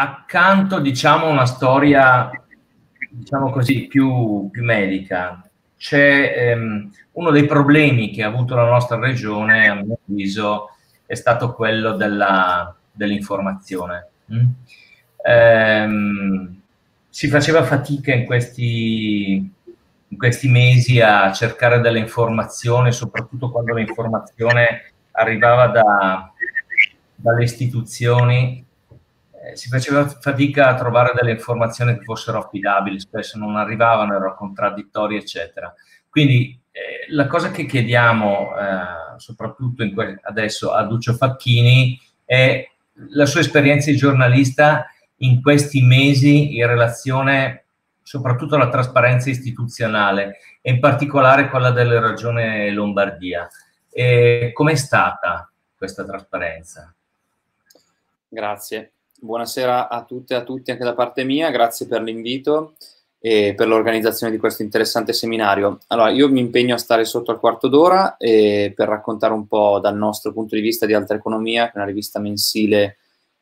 accanto diciamo a una storia diciamo così più, più medica c'è ehm, uno dei problemi che ha avuto la nostra regione a mio avviso è stato quello della, dell'informazione mm? ehm, si faceva fatica in questi, in questi mesi a cercare dell'informazione soprattutto quando l'informazione arrivava da, dalle istituzioni eh, si faceva fatica a trovare delle informazioni che fossero affidabili, spesso non arrivavano, erano contraddittorie, eccetera. Quindi eh, la cosa che chiediamo, eh, soprattutto adesso a Duccio Facchini, è la sua esperienza di giornalista in questi mesi in relazione soprattutto alla trasparenza istituzionale e in particolare quella della Regione Lombardia. Eh, com'è stata questa trasparenza? Grazie buonasera a tutte e a tutti anche da parte mia, grazie per l'invito e per l'organizzazione di questo interessante seminario. Allora, io mi impegno a stare sotto al quarto d'ora eh, per raccontare un po' dal nostro punto di vista di Alta Economia, che è una rivista mensile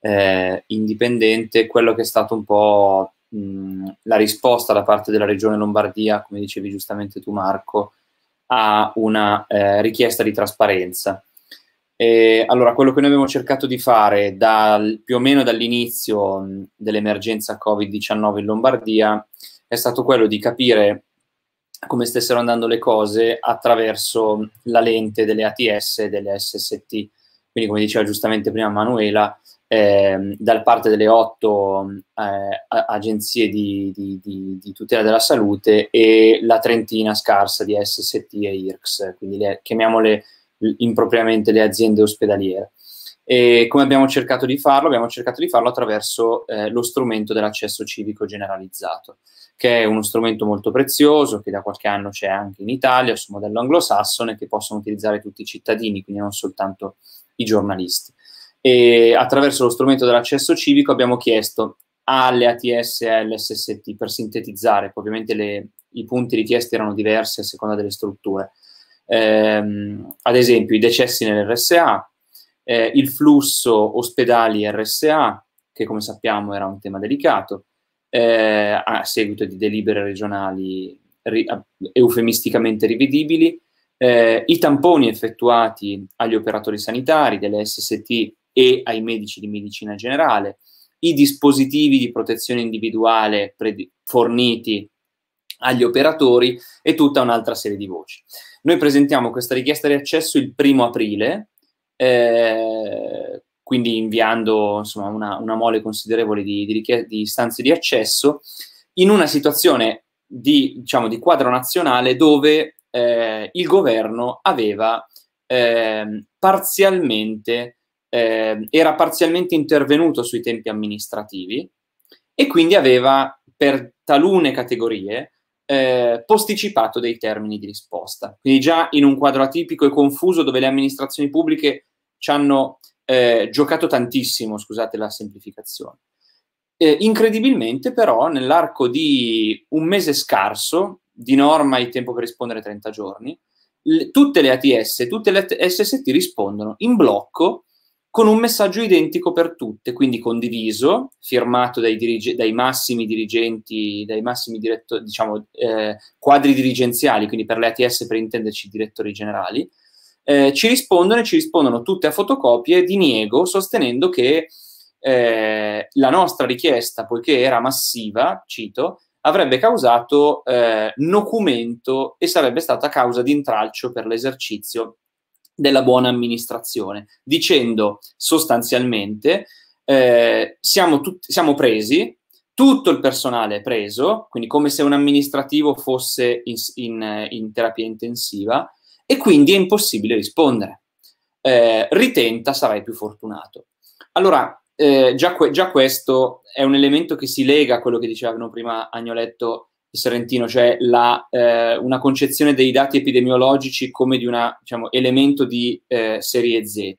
eh, indipendente, quello che è stato un po' mh, la risposta da parte della Regione Lombardia, come dicevi giustamente tu Marco, a una eh, richiesta di trasparenza. Eh, allora, quello che noi abbiamo cercato di fare dal, più o meno dall'inizio dell'emergenza Covid-19 in Lombardia è stato quello di capire come stessero andando le cose attraverso la lente delle ATS e delle SST. Quindi, come diceva giustamente prima Manuela, eh, da parte delle otto eh, agenzie di, di, di, di, tutela della salute e la trentina scarsa di SST e IRCS, quindi le, chiamiamole impropriamente le aziende ospedaliere. E come abbiamo cercato di farlo? Abbiamo cercato di farlo attraverso eh, lo strumento dell'accesso civico generalizzato, che è uno strumento molto prezioso, che da qualche anno c'è anche in Italia, su modello anglosassone, che possono utilizzare tutti i cittadini, quindi non soltanto i giornalisti. E attraverso lo strumento dell'accesso civico abbiamo chiesto alle ATS e all'SST per sintetizzare, ovviamente le, i punti richiesti erano diversi a seconda delle strutture, ehm, ad esempio i decessi nell'RSA, eh, il flusso ospedali RSA, che come sappiamo era un tema delicato, eh, a seguito di delibere regionali ri, eufemisticamente rivedibili, eh, i tamponi effettuati agli operatori sanitari delle SST e ai medici di medicina generale, i dispositivi di protezione individuale forniti agli operatori e tutta un'altra serie di voci. Noi presentiamo questa richiesta di accesso il primo aprile, eh, quindi inviando insomma, una, una, mole considerevole di, di, di istanze di accesso, in una situazione di, diciamo, di quadro nazionale dove eh, il governo aveva eh, parzialmente, ehm, era parzialmente intervenuto sui tempi amministrativi e quindi aveva per talune categorie eh, posticipato dei termini di risposta. Quindi già in un quadro atipico e confuso dove le amministrazioni pubbliche ci hanno eh, giocato tantissimo, scusate la semplificazione. Eh, incredibilmente però nell'arco di un mese scarso, di norma il tempo per rispondere 30 giorni, le, tutte le ATS, tutte le SST rispondono in blocco con un messaggio identico per tutte, quindi condiviso, firmato dai, dirige- dai massimi dirigenti, dai massimi direttori, diciamo, eh, quadri dirigenziali, quindi per l'ETS per intenderci direttori generali, eh, ci rispondono e ci rispondono tutte a fotocopie di niego, sostenendo che eh, la nostra richiesta, poiché era massiva, cito, avrebbe causato eh, nocumento e sarebbe stata causa di intralcio per l'esercizio della buona amministrazione, dicendo sostanzialmente eh, siamo, tut- siamo presi, tutto il personale è preso, quindi come se un amministrativo fosse in, in, in terapia intensiva, e quindi è impossibile rispondere. Eh, ritenta, sarai più fortunato. Allora, eh, già, que- già, questo è un elemento che si lega a quello che dicevano prima Agnoletto Sorrentino, cioè la, eh, una concezione dei dati epidemiologici come di un diciamo, elemento di eh, serie Z.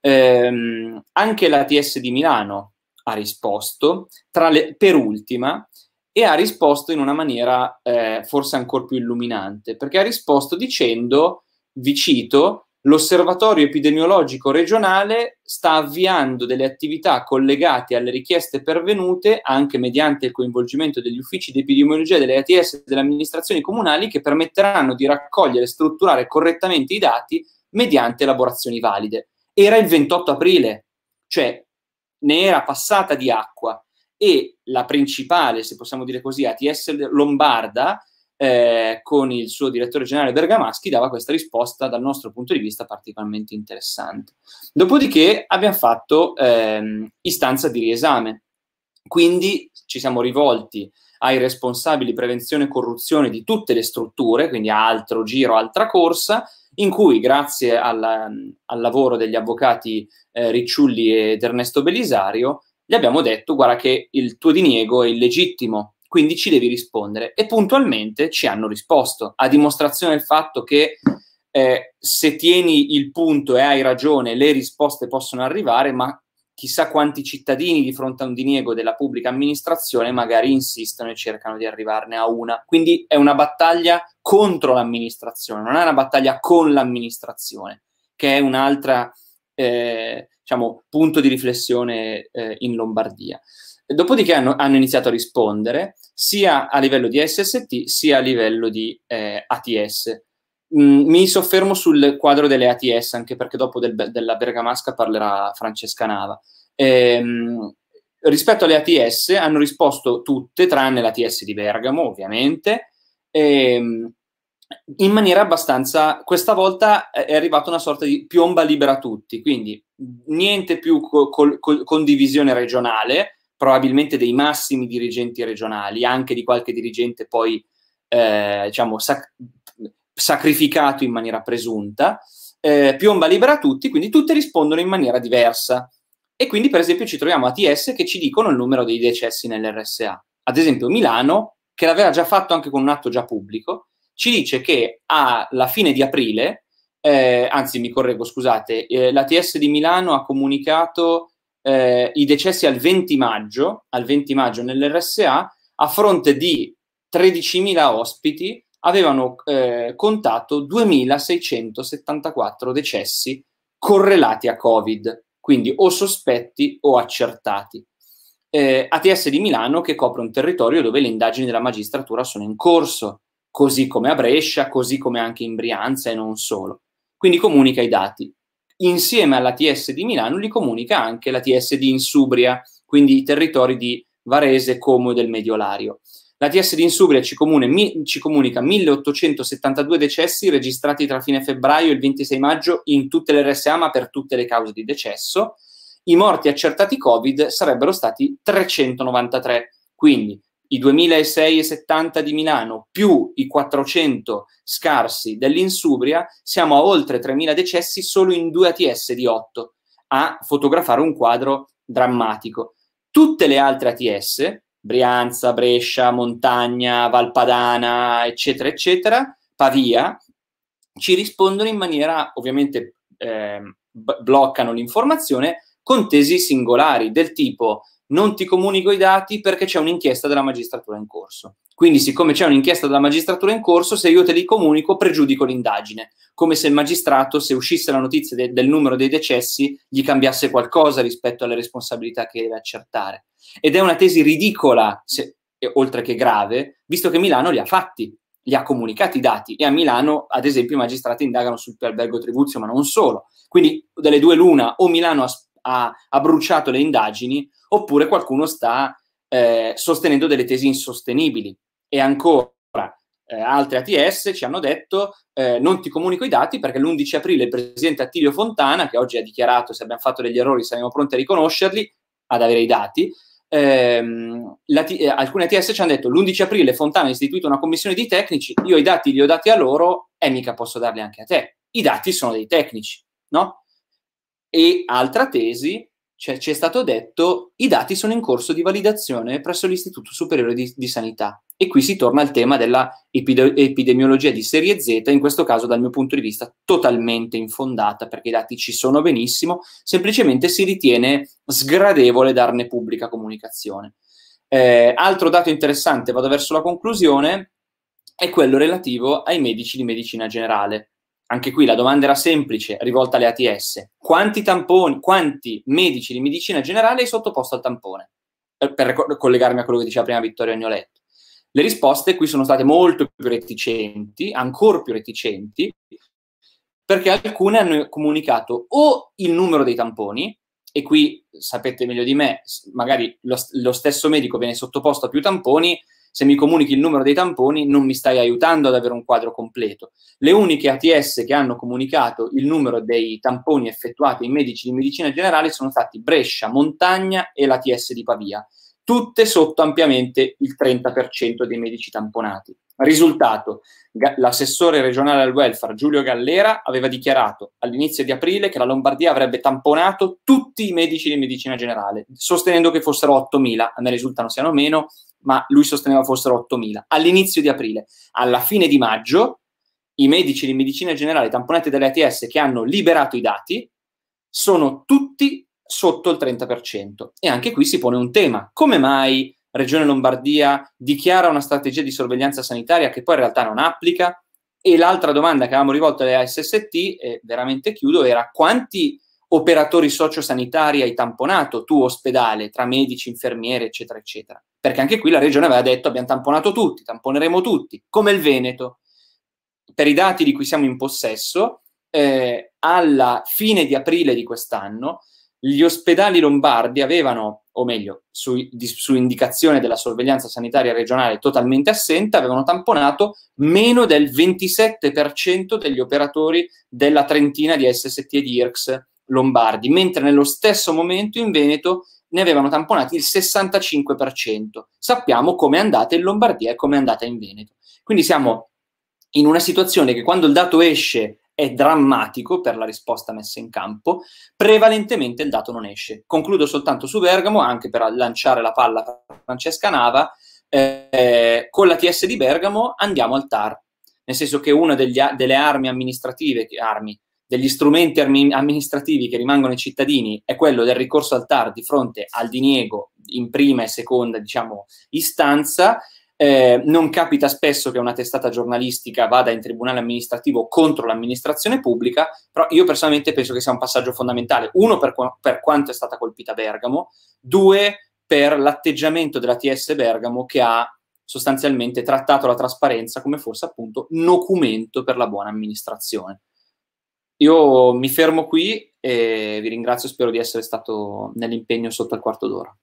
Ehm, anche TS di Milano ha risposto, le, per ultima, e ha risposto in una maniera eh, forse ancora più illuminante, perché ha risposto dicendo, vi cito, l'osservatorio epidemiologico regionale sta avviando delle attività collegate alle richieste pervenute anche mediante il coinvolgimento degli uffici di epidemiologia delle ATS e delle amministrazioni comunali che permetteranno di raccogliere e strutturare correttamente i dati mediante elaborazioni valide. Era il 28 aprile, cioè ne era passata di acqua e la principale, se possiamo dire così, ATS lombarda eh, con il suo direttore generale Bergamaschi dava questa risposta dal nostro punto di vista particolarmente interessante. Dopodiché abbiamo fatto ehm, istanza di riesame, quindi ci siamo rivolti ai responsabili prevenzione e corruzione di tutte le strutture, quindi a altro giro, altra corsa, in cui grazie alla, al lavoro degli avvocati eh, Ricciulli ed Ernesto Belisario gli abbiamo detto guarda che il tuo diniego è illegittimo, quindi ci devi rispondere. E puntualmente ci hanno risposto, a dimostrazione del fatto che eh, se tieni il punto e hai ragione, le risposte possono arrivare, ma chissà quanti cittadini di fronte a un diniego della pubblica amministrazione magari insistono e cercano di arrivarne a una. Quindi è una battaglia contro l'amministrazione, non è una battaglia con l'amministrazione, che è un altro eh, diciamo, punto di riflessione eh, in Lombardia. Dopodiché hanno, hanno, iniziato a rispondere sia a livello di SST sia a livello di eh, ATS. Mm, mi soffermo sul quadro delle ATS anche perché dopo del, della Bergamasca parlerà Francesca Nava. Ehm, rispetto alle ATS hanno risposto tutte, tranne l'ATS di Bergamo ovviamente, ehm, in maniera abbastanza... Questa volta eh, è arrivata una sorta di piomba libera a tutti, quindi niente più co- co- condivisione regionale, probabilmente dei massimi dirigenti regionali, anche di qualche dirigente poi eh, diciamo, sac sacrificato in maniera presunta, eh, piomba libera a tutti, quindi tutte rispondono in maniera diversa. E quindi, per esempio, ci troviamo a TS che ci dicono il numero dei decessi nell'RSA. Ad esempio, Milano, che l'aveva già fatto anche con un atto già pubblico, ci dice che alla fine di aprile, eh, anzi mi correggo, scusate, eh, l'ATS di Milano ha comunicato eh, i decessi al 20 maggio, al 20 maggio nell'RSA, a fronte di 13.000 ospiti, avevano eh, contato 2.674 decessi correlati a Covid, quindi o sospetti o accertati. Eh, ATS di Milano che copre un territorio dove le indagini della magistratura sono in corso, così come a Brescia, così come anche in Brianza e non solo. Quindi comunica i dati insieme alla TS di Milano li comunica anche la TS di Insubria, quindi i territori di Varese, Como e del Mediolario. La TS di Insubria ci, comune, mi, ci comunica 1872 decessi registrati tra fine febbraio e il 26 maggio in tutte le RSA, ma per tutte le cause di decesso. I morti accertati Covid sarebbero stati 393, quindi i 2670 di Milano più i 400 scarsi dell'Insubria, siamo a oltre 3000 decessi solo in due ATS di 8 a fotografare un quadro drammatico. Tutte le altre ATS, Brianza, Brescia, Montagna, Valpadana, eccetera, eccetera, Pavia, ci rispondono in maniera ovviamente eh, bloccano l'informazione con tesi singolari del tipo non ti comunico i dati perché c'è un'inchiesta della magistratura in corso. Quindi, siccome c'è un'inchiesta della magistratura in corso, se io te li comunico, pregiudico l'indagine, come se il magistrato, se uscisse la notizia de- del numero dei decessi, gli cambiasse qualcosa rispetto alle responsabilità che deve accertare. Ed è una tesi ridicola, se, oltre che grave, visto che Milano li ha fatti, li ha comunicati i dati e a Milano, ad esempio, i magistrati indagano sul albergo Tribuzio, ma non solo. Quindi, delle due l'una, o Milano ha ha, ha bruciato le indagini, oppure qualcuno sta eh, sostenendo delle tesi insostenibili. E ancora, eh, altri ATS ci hanno detto eh, non ti comunico i dati perché l'11 aprile il presidente Attilio Fontana, che oggi ha dichiarato se abbiamo fatto degli errori saremo pronti a riconoscerli, ad avere i dati, ehm, eh, alcuni ATS ci hanno detto l'11 aprile Fontana ha istituito una commissione di tecnici, io i dati li ho dati a loro e mica posso darli anche a te. I dati sono dei tecnici, no? E altra tesi, cioè, ci è stato detto i dati sono in corso di validazione presso l'Istituto Superiore di, di Sanità. E qui si torna al tema della epidemiologia di serie Z, in questo caso dal mio punto di vista totalmente infondata, perché i dati ci sono benissimo, semplicemente si ritiene sgradevole darne pubblica comunicazione. Eh, altro dato interessante, vado verso la conclusione, è quello relativo ai medici di medicina generale anche qui la domanda era semplice, rivolta alle ATS. Quanti tamponi, quanti medici di medicina generale hai sottoposto al tampone? Eh, per collegarmi a quello che diceva prima Vittorio Agnoletto. Le risposte qui sono state molto più reticenti, ancora più reticenti, perché alcune hanno comunicato o il numero dei tamponi, e qui sapete meglio di me, magari lo, lo stesso medico viene sottoposto a più tamponi, se mi comunichi il numero dei tamponi non mi stai aiutando ad avere un quadro completo. Le uniche ATS che hanno comunicato il numero dei tamponi effettuati ai medici di medicina generale sono stati Brescia, Montagna e l'ATS di Pavia, tutte sotto ampiamente il 30% dei medici tamponati. Risultato, l'assessore regionale al welfare Giulio Gallera aveva dichiarato all'inizio di aprile che la Lombardia avrebbe tamponato tutti i medici di medicina generale, sostenendo che fossero 8.000, a me risultano siano meno, ma lui sosteneva fossero 8.000 all'inizio di aprile. Alla fine di maggio, i medici di medicina generale tamponati dalle ATS che hanno liberato i dati sono tutti sotto il 30%. E anche qui si pone un tema. Come mai Regione Lombardia dichiara una strategia di sorveglianza sanitaria che poi in realtà non applica? E l'altra domanda che avevamo rivolto alle ASST, e veramente chiudo, era quanti operatori sociosanitari hai tamponato, tu ospedale, tra medici, infermieri, eccetera, eccetera. Perché anche qui la regione aveva detto abbiamo tamponato tutti, tamponeremo tutti, come il Veneto. Per i dati di cui siamo in possesso, eh, alla fine di aprile di quest'anno, gli ospedali lombardi avevano, o meglio, su, di, su indicazione della sorveglianza sanitaria regionale totalmente assente, avevano tamponato meno del 27% degli operatori della trentina di SST e di IRCS lombardi, mentre nello stesso momento in Veneto ne avevano tamponati il 65%. Sappiamo come è andata in Lombardia e come è andata in Veneto. Quindi siamo in una situazione che quando il dato esce è drammatico per la risposta messa in campo, prevalentemente il dato non esce. Concludo soltanto su Bergamo, anche per lanciare la palla a Francesca Nava, eh, con la TS di Bergamo andiamo al TAR, nel senso che una degli, delle armi amministrative, armi, degli strumenti amministrativi che rimangono ai cittadini è quello del ricorso al TAR di fronte al diniego in prima e seconda diciamo, istanza. Eh, non capita spesso che una testata giornalistica vada in tribunale amministrativo contro l'amministrazione pubblica, però io personalmente penso che sia un passaggio fondamentale. Uno, per, per quanto è stata colpita Bergamo, due, per l'atteggiamento della TS Bergamo che ha sostanzialmente trattato la trasparenza come forse appunto documento per la buona amministrazione. Io mi fermo qui e vi ringrazio, spero di essere stato nell'impegno sotto al quarto d'ora.